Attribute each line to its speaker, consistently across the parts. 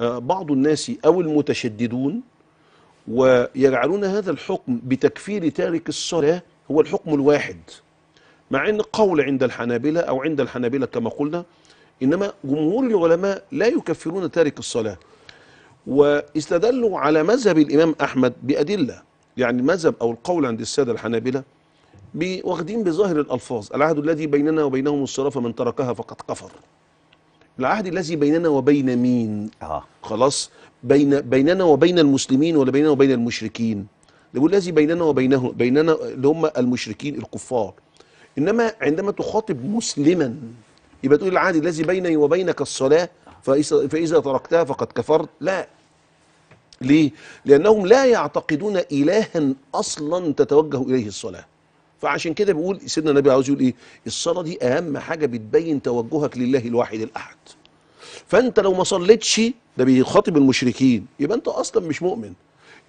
Speaker 1: بعض الناس أو المتشددون ويجعلون هذا الحكم بتكفير تارك الصلاة هو الحكم الواحد مع أن قول عند الحنابلة أو عند الحنابلة كما قلنا إنما جمهور العلماء لا يكفرون تارك الصلاة واستدلوا على مذهب الإمام أحمد بأدلة يعني مذهب أو القول عند السادة الحنابلة واخدين بظاهر الألفاظ العهد الذي بيننا وبينهم الصلاة فمن تركها فقد كفر العهد الذي بيننا وبين مين آه. خلاص بين بيننا وبين المسلمين ولا بيننا وبين المشركين بيقول الذي بيننا وبينه بيننا اللي هم المشركين الكفار انما عندما تخاطب مسلما يبقى تقول العهد الذي بيني وبينك الصلاه فاذا تركتها فقد كفرت لا ليه لانهم لا يعتقدون الها اصلا تتوجه اليه الصلاه فعشان كده بيقول سيدنا النبي عاوز يقول ايه الصلاه دي اهم حاجه بتبين توجهك لله الواحد الاحد فانت لو ما صليتش ده بيخاطب المشركين يبقى انت اصلا مش مؤمن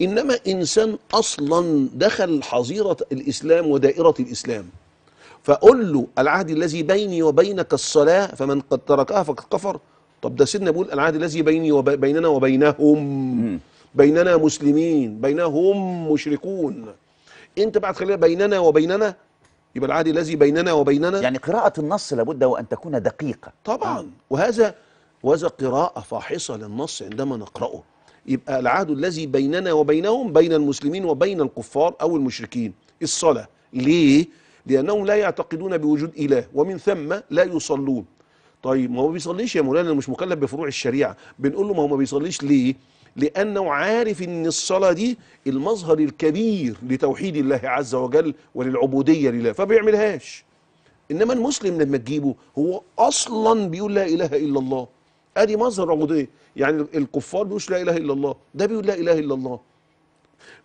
Speaker 1: انما انسان اصلا دخل حظيره الاسلام ودائره الاسلام فقل له العهد الذي بيني وبينك الصلاه فمن قد تركها فقد كفر طب ده سيدنا بيقول العهد الذي بيني وبيننا وبينهم بيننا مسلمين بينهم مشركون انت بقى تخليها بيننا وبيننا يبقى العهد الذي بيننا وبيننا يعني قراءة النص لابد وأن تكون دقيقة طبعا نعم. وهذا وهذا قراءة فاحصة للنص عندما نقرأه يبقى العهد الذي بيننا وبينهم بين المسلمين وبين الكفار أو المشركين الصلاة ليه؟ لأنهم لا يعتقدون بوجود إله ومن ثم لا يصلون طيب ما هو بيصليش يا مولانا مش مكلف بفروع الشريعة بنقول له ما هو ما بيصليش ليه؟ لأنه عارف أن الصلاة دي المظهر الكبير لتوحيد الله عز وجل وللعبودية لله فبيعملهاش إنما المسلم لما تجيبه هو أصلا بيقول لا إله إلا الله أدي مظهر عبودية يعني الكفار بيقولش لا إله إلا الله ده بيقول لا إله إلا الله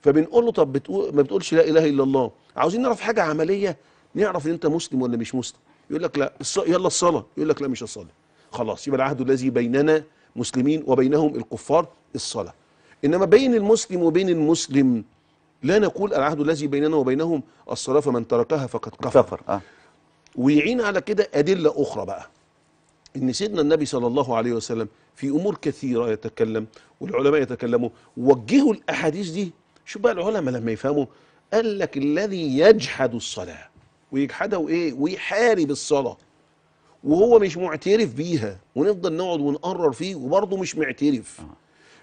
Speaker 1: فبنقول له طب بتقول ما بتقولش لا إله إلا الله عاوزين نعرف حاجة عملية نعرف إن أنت مسلم ولا مش مسلم يقول لك لا يلا الصلاة يقول لك لا مش هصلي خلاص يبقى العهد الذي بيننا مسلمين وبينهم الكفار الصلاة إنما بين المسلم وبين المسلم لا نقول العهد الذي بيننا وبينهم الصلاة فمن تركها فقد كفر, كفر. آه. ويعين على كده أدلة أخرى بقى إن سيدنا النبي صلى الله عليه وسلم في أمور كثيرة يتكلم والعلماء يتكلموا وجهوا الأحاديث دي شوف بقى العلماء لما يفهموا قال لك الذي يجحد الصلاة ويجحدها وإيه ويحارب الصلاة وهو مش معترف بيها ونفضل نقعد ونقرر فيه وبرضه مش معترف آه.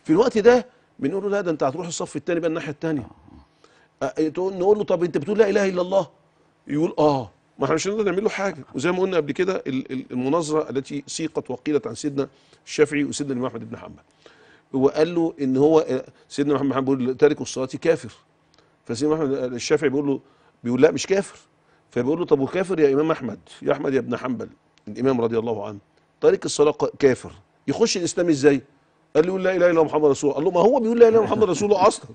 Speaker 1: في الوقت ده بنقول له لا ده انت هتروح الصف الثاني بقى الناحيه الثانيه آه، آه، نقول له طب انت بتقول لا اله الا الله يقول اه ما احنا مش هنقدر نعمل له حاجه وزي ما قلنا قبل كده المناظره التي سيقت وقيلت عن سيدنا الشافعي وسيدنا الامام احمد بن حنبل وقال له ان هو آه، سيدنا محمد حنبل بيقول تارك الصلاه كافر فسيدنا احمد الشافعي بيقول له بيقول لا مش كافر فبيقول له طب وكافر يا امام احمد يا احمد يا ابن حنبل الامام رضي الله عنه تارك الصلاه كافر يخش الاسلام ازاي؟ قال لي يقول لا اله الا الله محمد رسول الله قال له ما هو بيقول لا اله الا الله محمد رسول الله اصلا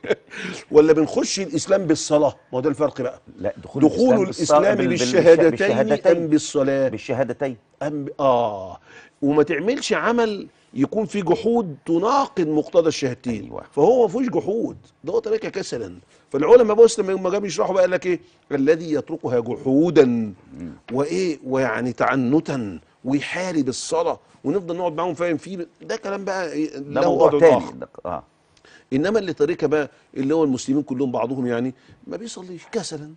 Speaker 1: ولا بنخش الاسلام بالصلاه ما هو ده الفرق بقى لا دخول, دخول الاسلام, الإسلام بالشهادتين, بالشهادتين ام بالصلاه بالشهادتين ام اه وما تعملش عمل يكون فيه جحود تناقض مقتضى الشهادتين أيوة. فهو ما فيهوش جحود ده تركها كسلا فالعلماء بص لما جم يشرحوا بقى قال لك ايه الذي يتركها جحودا وايه ويعني تعنتا ويحارب الصلاه ونفضل نقعد معاهم فاهم فيه ده كلام بقى إيه، ده موضوع تاني اه انما اللي طريقه بقى اللي هو المسلمين كلهم بعضهم يعني ما بيصليش كسلا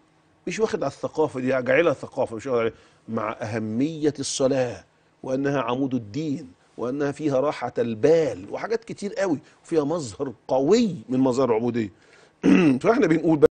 Speaker 1: مش واخد على الثقافه دي يعني جاعلها ثقافه مش واخد عليها مع اهميه الصلاه وانها عمود الدين وانها فيها راحه البال وحاجات كتير قوي وفيها مظهر قوي من مظاهر العبوديه فاحنا بنقول بقى